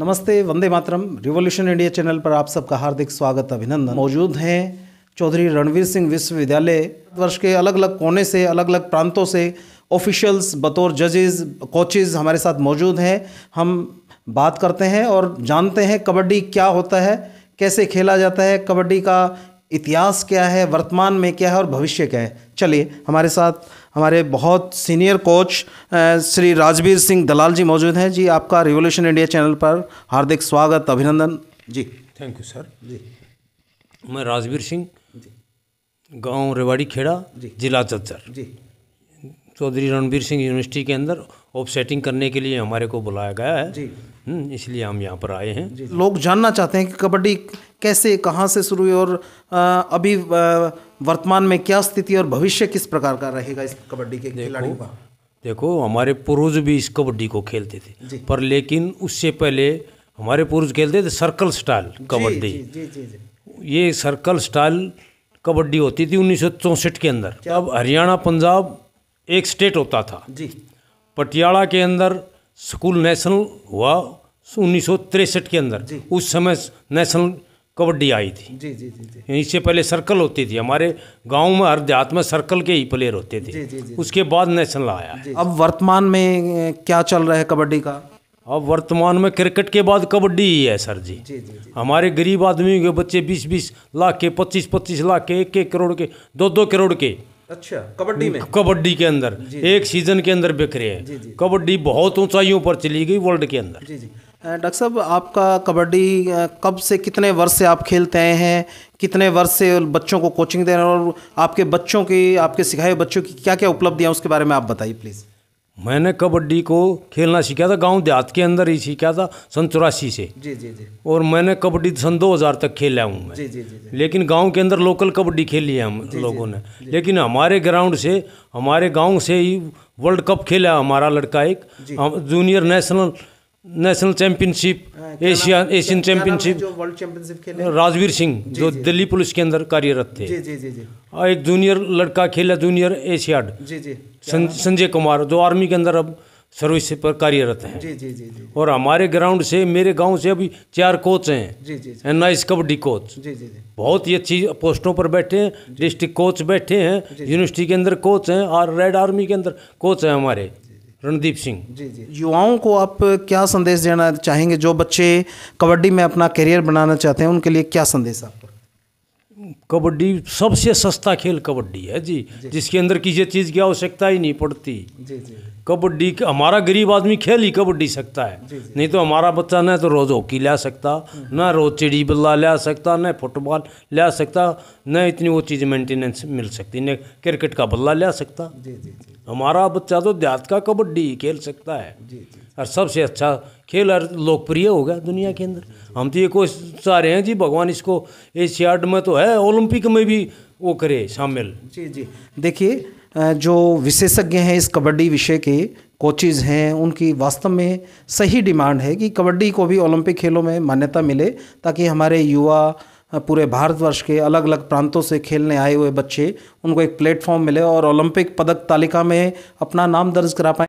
नमस्ते Vande Mataram revolution India channel पर आप सबका हार्दिक स्वागत अभिनंदन मौजूद हैं चौधरी रणवीर सिंह विश्वविद्यालय वर्ष के अलग अलग कोने से अलग अलग प्रांतों से ऑफिशियल्स बतौर जजेस कोचेज हमारे साथ मौजूद हैं हम बात करते हैं और जानते हैं कबड्डी क्या होता है कैसे खेला जाता है कबड्डी का इतिहास क्या है वर्तमान में क्या है और भविष्य क्या है चलिए हमारे साथ हमारे बहुत सीनियर कोच श्री राजवीर सिंह दलाल जी मौजूद हैं जी आपका रिवोल्यूशन इंडिया चैनल पर हार्दिक स्वागत अभिनंदन जी थैंक यू सर जी मैं राजवीर सिंह गाँव रेवाड़ी खेड़ा जिला चच्चर जी चौधरी रणवीर सिंह यूनिवर्सिटी के अंदर ऑफसेटिंग करने के लिए हमारे को बुलाया गया है जी हम्म, इसलिए हम यहाँ पर आए हैं लोग जानना चाहते हैं कि कबड्डी कैसे कहाँ से शुरू हुई और अभी वर्तमान में क्या स्थिति और भविष्य किस प्रकार का रहेगा इस कबड्डी के खिलाड़ियों का देखो हमारे पूर्वज भी इस कबड्डी को खेलते थे पर लेकिन उससे पहले हमारे पूर्वज खेलते थे सर्कल स्टाइल कबड्डी ये सर्कल स्टाइल कबड्डी होती थी उन्नीस के अंदर अब हरियाणा पंजाब एक स्टेट होता था जी पटियाला के अंदर स्कूल नेशनल हुआ उन्नीस के अंदर उस समय नेशनल कबड्डी आई थी जी जी जी जी इससे पहले सर्कल होती थी हमारे गांव में हर देहात में सर्कल के ही प्लेयर होते थे जी, जी, जी, उसके बाद नेशनल आया अब वर्तमान में क्या चल रहा है कबड्डी का अब वर्तमान में क्रिकेट के बाद कबड्डी ही है सर जी, जी, जी, जी हमारे गरीब आदमी के बच्चे बीस बीस लाख के पच्चीस पच्चीस लाख के एक एक करोड़ के दो दो करोड़ के अच्छा कबड्डी में कबड्डी के अंदर एक सीजन के अंदर बिखरे हैं कबड्डी बहुत ऊंचाइयों पर चली गई वर्ल्ड के अंदर डॉक्टर साहब आपका कबड्डी कब से कितने वर्ष से आप खेलते आए हैं कितने वर्ष से बच्चों को कोचिंग दे रहे हैं और आपके बच्चों की आपके सिखाए बच्चों की क्या क्या उपलब्धियाँ उसके बारे में आप बताइए प्लीज़ मैंने कबड्डी को खेलना सीखा था गांव देहात के अंदर ही सीखा था सन चौरासी से जी जी जी और मैंने कबड्डी सन 2000 तक खेला हूँ मैं जी जी जी लेकिन गांव के अंदर लोकल कबड्डी खेली है हम जी, लोगों ने लेकिन हमारे ग्राउंड से हमारे गांव से ही वर्ल्ड कप खेला हमारा लड़का एक junior national national championship Asia Asian championship world championship खेले राजवीर सिंह जो दिल्ली पुलिस के अंदर कार्यरत थे जी जी जी और एक जूनियर लड़का खेला जूनियर एशियाड जी जी संजय कुमार जो आर्मी के अंदर अब सर्विस पर कार्यरत हैं जी जी जी और हमारे ग्राउंड से मेरे गांव से अभी चार कोच हैं जी जी नाइस कबड्डी कोच जी जी जी बहुत ही अच्छी पोस्टों पर बैठे हैं डिस्ट्रिक्ट कोच बैठे हैं यूनिवर्सिटी के अंदर कोच हैं और रेड आर्मी के अंदर कोच हैं हमारे रणदीप सिंह जी जी युवाओं को आप क्या संदेश देना चाहेंगे जो बच्चे कबड्डी में अपना करियर बनाना चाहते हैं उनके लिए क्या संदेश आप कबड्डी सबसे सस्ता खेल कबड्डी है जी, जी। जिसके अंदर किसी चीज़ की आवश्यकता ही नहीं पड़ती कबड्डी हमारा गरीब आदमी खेल ही कबड्डी सकता है जी, जी। नहीं तो हमारा बच्चा ना तो रोज़ हॉकी ला सकता हम्म। ना रोज़ चिड़ी बल्ला ला सकता ना फुटबॉल ला सकता ना इतनी वो चीज़ मेंटेनेंस मिल सकती न क्रिकेट का बल्ला ला सकता जी जी हमारा बच्चा तो देहात का कबड्डी खेल सकता है जी, जी, और सबसे अच्छा खेल और लोकप्रिय हो गया दुनिया के अंदर हम तो ये कोशिश चाह रहे हैं जी भगवान इसको एशियाड में तो है ओलंपिक में भी वो करे शामिल जी जी देखिए जो विशेषज्ञ हैं इस कबड्डी विषय के कोचिज हैं उनकी वास्तव में सही डिमांड है कि कबड्डी को भी ओलंपिक खेलों में मान्यता मिले ताकि हमारे युवा पूरे भारतवर्ष के अलग अलग प्रांतों से खेलने आए हुए बच्चे उनको एक प्लेटफॉर्म मिले और ओलंपिक पदक तालिका में अपना नाम दर्ज करा पाए